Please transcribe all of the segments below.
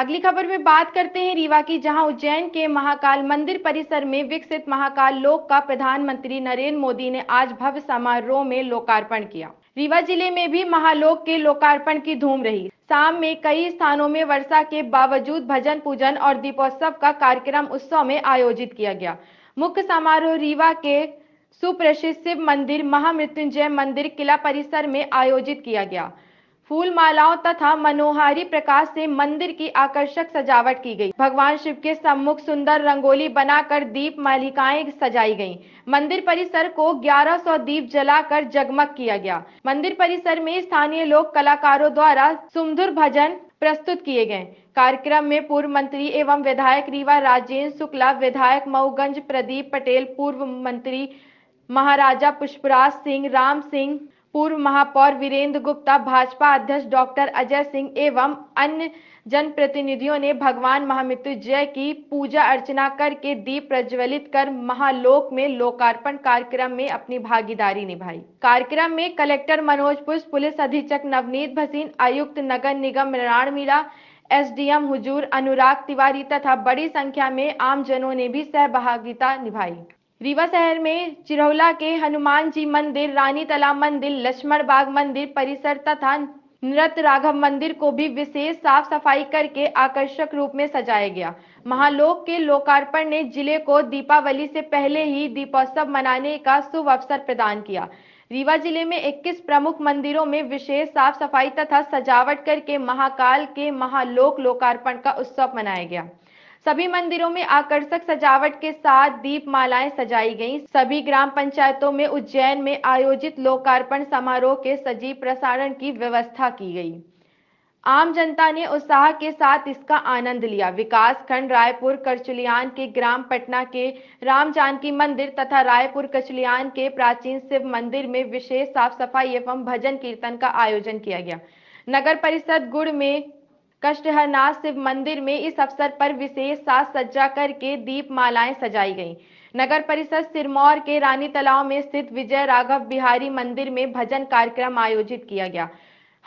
अगली खबर में बात करते हैं रीवा की जहां उज्जैन के महाकाल मंदिर परिसर में विकसित महाकाल लोक का प्रधानमंत्री नरेंद्र मोदी ने आज भव्य समारोह में लोकार्पण किया रीवा जिले में भी महालोक के लोकार्पण की धूम रही शाम में कई स्थानों में वर्षा के बावजूद भजन पूजन और दीपोत्सव का कार्यक्रम उत्सव में आयोजित किया गया मुख्य समारोह रीवा के सुप्रसिद्ध शिव मंदिर महामृत्युंजय मंदिर किला परिसर में आयोजित किया गया फूल मालाओं तथा मनोहारी प्रकाश से मंदिर की आकर्षक सजावट की गई भगवान शिव के सम्मुख सुंदर रंगोली बनाकर दीप मालिकाएं सजाई गईं। मंदिर परिसर को 1100 दीप जलाकर जगमग किया गया मंदिर परिसर में स्थानीय लोक कलाकारों द्वारा सुमधुर भजन प्रस्तुत किए गए कार्यक्रम में पूर्व मंत्री एवं विधायक रीवा राजेंद्र शुक्ला विधायक मऊगंज प्रदीप पटेल पूर्व मंत्री महाराजा पुष्पराज सिंह राम सिंह पूर्व महापौर वीरेंद्र गुप्ता भाजपा अध्यक्ष डॉक्टर अजय सिंह एवं अन्य जनप्रतिनिधियों ने भगवान महामृत्युंजय की पूजा अर्चना करके दीप प्रज्वलित कर महालोक में लोकार्पण कार्यक्रम में अपनी भागीदारी निभाई कार्यक्रम में कलेक्टर मनोज पुष्प पुलिस अधीक्षक नवनीत भसीन आयुक्त नगर निगम मृणाल मीणा एसडीएम हुजूर अनुराग तिवारी तथा बड़ी संख्या में आमजनों ने भी सहभागिता निभाई रीवा शहर में चिरौला के हनुमान जी मंदिर रानी तला मंदिर लक्ष्मण बाग मंदिर परिसर तथा नृत राघव मंदिर को भी विशेष साफ सफाई करके आकर्षक रूप में सजाया गया महालोक के लोकार्पण ने जिले को दीपावली से पहले ही दीपोत्सव मनाने का शुभ अवसर प्रदान किया रीवा जिले में 21 प्रमुख मंदिरों में विशेष साफ सफाई तथा सजावट करके महाकाल के महालोक लोकार्पण का उत्सव मनाया गया सभी मंदिरों में आकर्षक सजावट के साथ दीप मालाएं सजाई गयी सभी ग्राम पंचायतों में उज्जैन में आयोजित लोकार्पण समारोह के सजीव प्रसारण की व्यवस्था की गई आम जनता ने उत्साह के साथ इसका आनंद लिया विकास खंड रायपुर करचुलियान के ग्राम पटना के राम जानकी मंदिर तथा रायपुर कचलियान के प्राचीन शिव मंदिर में विशेष साफ सफाई एवं भजन कीर्तन का आयोजन किया गया नगर परिषद गुड़ में कष्टहरनाथ शिव मंदिर में इस अवसर पर विशेष साज सज्जा करके दीप मालाएं सजाई गई नगर परिषद सिरमौर के रानी तलाव में स्थित विजय राघव बिहारी मंदिर में भजन कार्यक्रम आयोजित किया गया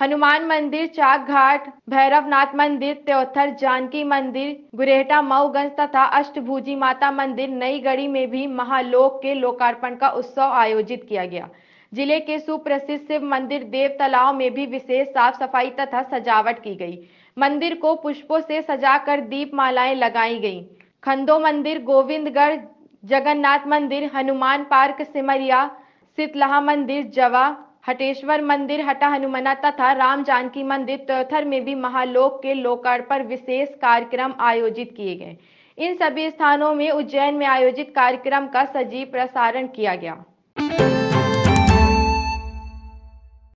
हनुमान मंदिर चाक घाट भैरवनाथ मंदिर त्योथर जानकी मंदिर गुरेहटा मऊगंज तथा अष्टभुजी माता मंदिर नई गढ़ी में भी महालोक के लोकार्पण का उत्सव आयोजित किया गया जिले के सुप्रसिद्ध शिव मंदिर देव तलाव में भी विशेष साफ सफाई तथा सजावट की गई मंदिर को पुष्पों से सजाकर दीप मालाएं लगाई गई खंदो मंदिर गोविंदगढ़ जगन्नाथ मंदिर हनुमान पार्क सिमरिया शीतलाहा मंदिर जवा हटेश्वर मंदिर हटा हनुमना तथा राम जानकी मंदिर त्योथर में भी महालोक के लोकार्पण पर विशेष कार्यक्रम आयोजित किए गए इन सभी स्थानों में उज्जैन में आयोजित कार्यक्रम का सजीव प्रसारण किया गया